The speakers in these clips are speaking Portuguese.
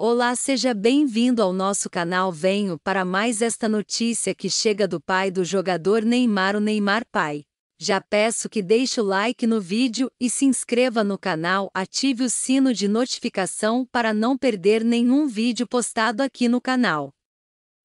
Olá, seja bem-vindo ao nosso canal. Venho para mais esta notícia que chega do pai do jogador Neymar, o Neymar Pai. Já peço que deixe o like no vídeo e se inscreva no canal, ative o sino de notificação para não perder nenhum vídeo postado aqui no canal.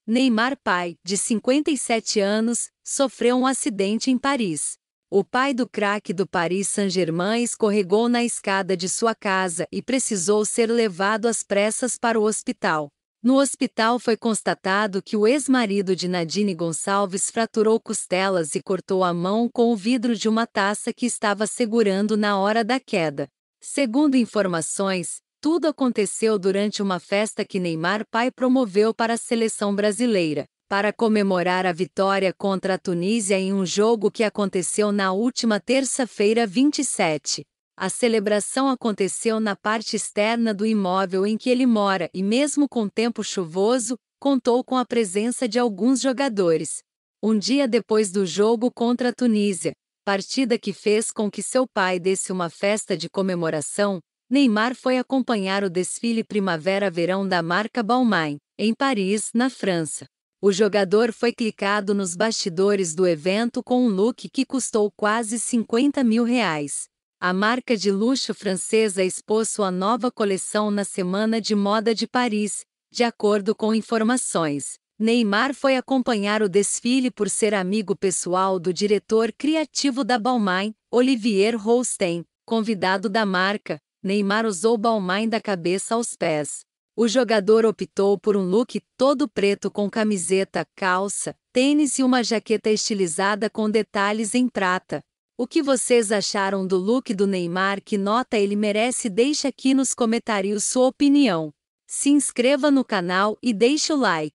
Neymar Pai, de 57 anos, sofreu um acidente em Paris. O pai do craque do Paris Saint-Germain escorregou na escada de sua casa e precisou ser levado às pressas para o hospital. No hospital foi constatado que o ex-marido de Nadine Gonçalves fraturou costelas e cortou a mão com o vidro de uma taça que estava segurando na hora da queda. Segundo informações, tudo aconteceu durante uma festa que Neymar pai promoveu para a seleção brasileira para comemorar a vitória contra a Tunísia em um jogo que aconteceu na última terça-feira 27. A celebração aconteceu na parte externa do imóvel em que ele mora e, mesmo com tempo chuvoso, contou com a presença de alguns jogadores. Um dia depois do jogo contra a Tunísia, partida que fez com que seu pai desse uma festa de comemoração, Neymar foi acompanhar o desfile primavera-verão da marca Balmain, em Paris, na França. O jogador foi clicado nos bastidores do evento com um look que custou quase 50 mil reais. A marca de luxo francesa expôs sua nova coleção na Semana de Moda de Paris, de acordo com informações. Neymar foi acompanhar o desfile por ser amigo pessoal do diretor criativo da Balmain, Olivier Rousteing, convidado da marca. Neymar usou Balmain da cabeça aos pés. O jogador optou por um look todo preto com camiseta, calça, tênis e uma jaqueta estilizada com detalhes em prata. O que vocês acharam do look do Neymar? Que nota ele merece? Deixe aqui nos comentários sua opinião. Se inscreva no canal e deixe o like.